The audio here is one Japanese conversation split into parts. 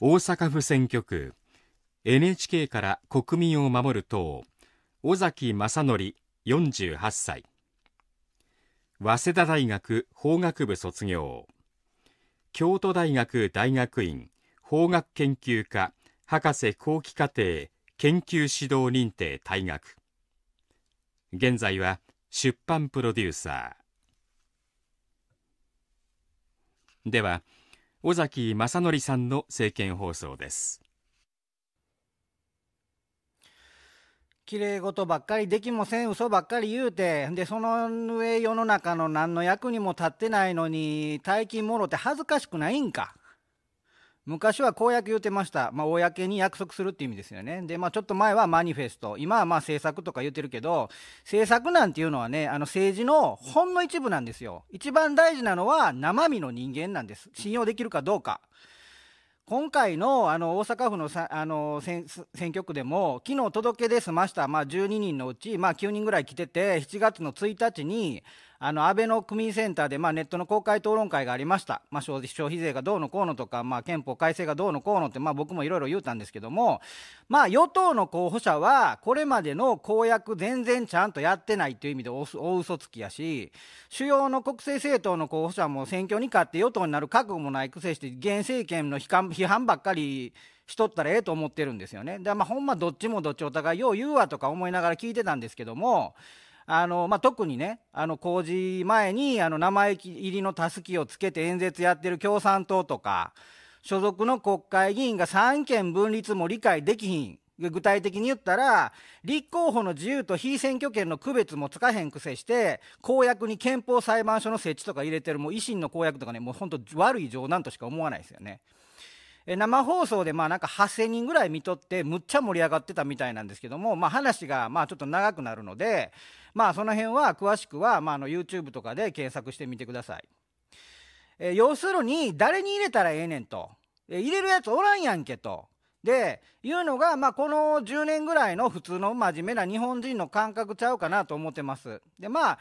大阪府選挙区 NHK から国民を守る党尾崎正則48歳早稲田大学法学部卒業京都大学大学院法学研究科博士後期課程研究指導認定退学現在は出版プロデューサーでは尾崎正則さんの政見放送です綺麗事ばっかりできもせん嘘ばっかり言うてでその上世の中の何の役にも立ってないのに大金もろて恥ずかしくないんか昔は公約言ってました。まあ、公に約束するっていう意味ですよね。で、まあ、ちょっと前はマニフェスト。今はまあ、政策とか言ってるけど、政策なんていうのはね、あの、政治のほんの一部なんですよ。一番大事なのは生身の人間なんです。信用できるかどうか。今回のあの大阪府のさあの選挙区でも、昨日届け出済ました、まあ、12人のうち、まあ、9人ぐらい来てて、7月の1日に、あの、安倍の区民センターで、まあ、ネットの公開討論会がありました。まあ、消費税がどうのこうのとか、まあ、憲法改正がどうのこうのって、まあ、僕もいろいろ言うたんですけども、まあ、与党の候補者は、これまでの公約全然ちゃんとやってないという意味で大嘘つきやし、主要の国政政党の候補者も選挙に勝って与党になる覚悟もないくせして、現政権の批判ばっかり、しとったらええと思ってるんですよね。で、まあ、ほんまどっちもどっちお互いよう言うわとか思いながら聞いてたんですけども、あのまあ、特にね、あの工事前にあの名前入りのたすきをつけて演説やってる共産党とか、所属の国会議員が三権分立も理解できひん、具体的に言ったら、立候補の自由と非選挙権の区別もつかへんくせして、公約に憲法裁判所の設置とか入れてる、もう維新の公約とかね、もう本当、悪い冗談としか思わないですよね。生放送でまあなんか8,000人ぐらい見とってむっちゃ盛り上がってたみたいなんですけども、まあ、話がまあちょっと長くなるので、まあ、その辺は詳しくは、まあ、あの YouTube とかで検索してみてください。え要するに誰に入れたらええねんと、入れるやつおらんやんけと。でいうのが、まあ、この10年ぐらいの普通の真面目な日本人の感覚ちゃうかなと思ってます。でまあ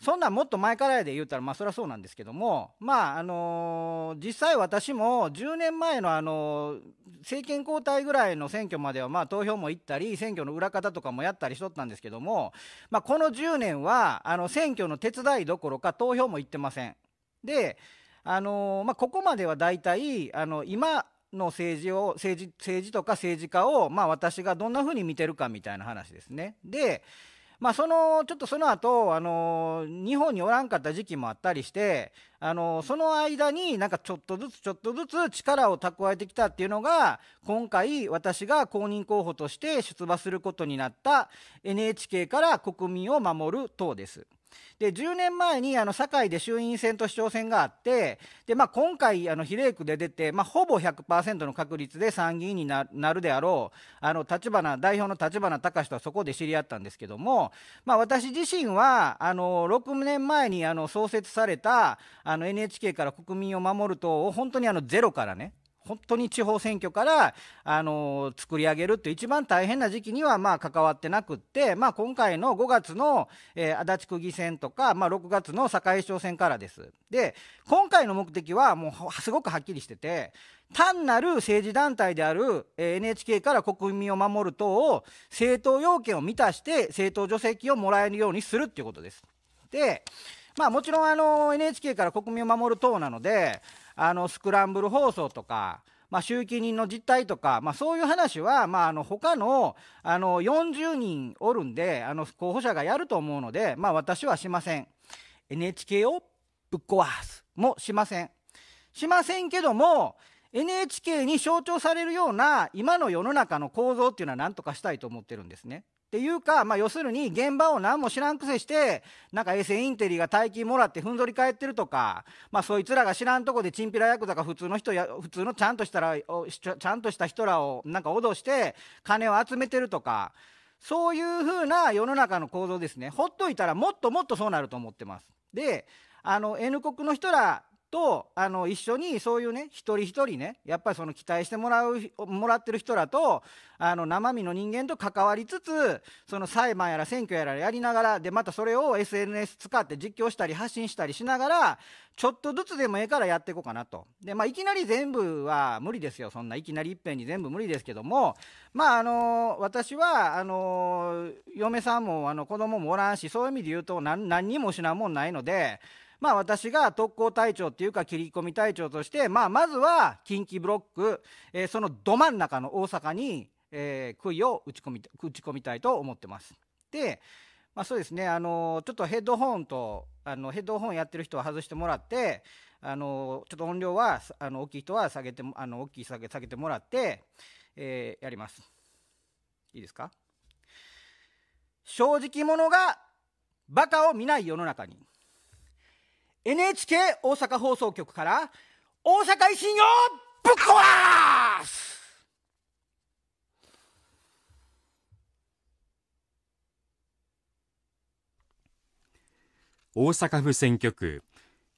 そんなんもっと前からやで言うたら、まあ、そりゃそうなんですけども、まあ、あのー、実際私も10年前の、あのー、政権交代ぐらいの選挙までは、まあ、投票も行ったり、選挙の裏方とかもやったりしとったんですけども、まあ、この10年は、あの、選挙の手伝いどころか投票も行ってません。で、あのー、まあ、ここまでは大体、あの、今、の政治を政治政治とか政治家を、まあ、私がどんなふうに見てるかみたいな話ですね。でまあ、その、ちょっとその後、あの日本におらんかった時期もあったりして、あのその間になんかちょっとずつちょっとずつ力を蓄えてきたっていうのが、今回私が公認候補として出馬することになった NHK から国民を守る党です。で10年前にあの堺で衆院選と市長選があってで、まあ、今回あの比例区で出て、まあ、ほぼ100%の確率で参議院になるであろうあの立花代表の立花隆とはそこで知り合ったんですけども、まあ、私自身はあの6年前にあの創設されたあの NHK から国民を守る党を本当にあのゼロからね本当に地方選挙から、あのー、作り上げるって一番大変な時期にはまあ関わってなくって、まあ、今回の5月の、えー、足立区議選とか、まあ、6月の堺市長選からです。で今回の目的はもうすごくはっきりしてて単なる政治団体である NHK から国民を守る党を政党要件を満たして政党助成金をもらえるようにするっていうことです。でまあ、もちろんあの NHK から国民を守る党なのであのスクランブル放送とか、まあ、集金人の実態とか、まあ、そういう話は、まあ、あの他のあの40人おるんであの候補者がやると思うので、まあ、私はしません NHK をぶっ壊すもしませんしませんけども NHK に象徴されるような今の世の中の構造っていうのは何とかしたいと思ってるんですね。っていうか、まあ、要するに現場を何も知らんくせして、なんか衛星インテリが大金もらってふんぞり返ってるとか、まあ、そいつらが知らんとこでチンピラヤクザが普通の人や、普通のちゃんとしたら、ちゃんとした人らをなんか脅して、金を集めてるとか、そういうふうな世の中の構造ですね。ほっといたらもっともっとそうなると思ってます。で、あの、N 国の人らとあの一緒にそういうね一人一人ねやっぱりその期待してもらうもらってる人らとあの生身の人間と関わりつつその裁判やら選挙やらやりながらでまたそれを SNS 使って実況したり発信したりしながらちょっとずつでもええからやっていこうかなとで、まあ、いきなり全部は無理ですよそんないきなりいっぺんに全部無理ですけどもまああの私はあの嫁さんもあの子供もおらんしそういう意味で言うと何何にも失うもんないので。まあ私が特攻隊長っていうか切り込み隊長として、まあまずは近畿ブロック、えー、そのど真ん中の大阪に、えー、杭を打ち込み、打ち込みたいと思ってます。で、まあそうですね、あのー、ちょっとヘッドホンと、あの、ヘッドホンやってる人は外してもらって、あのー、ちょっと音量は、あの、大きい人は下げて、あの、大きい下げ、下げてもらって、えー、やります。いいですか正直者がバカを見ない世の中に。NHK 大阪放送局から大阪維新をぶっ壊す大阪府選挙区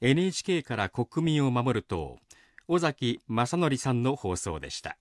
NHK から国民を守る党尾崎正則さんの放送でした。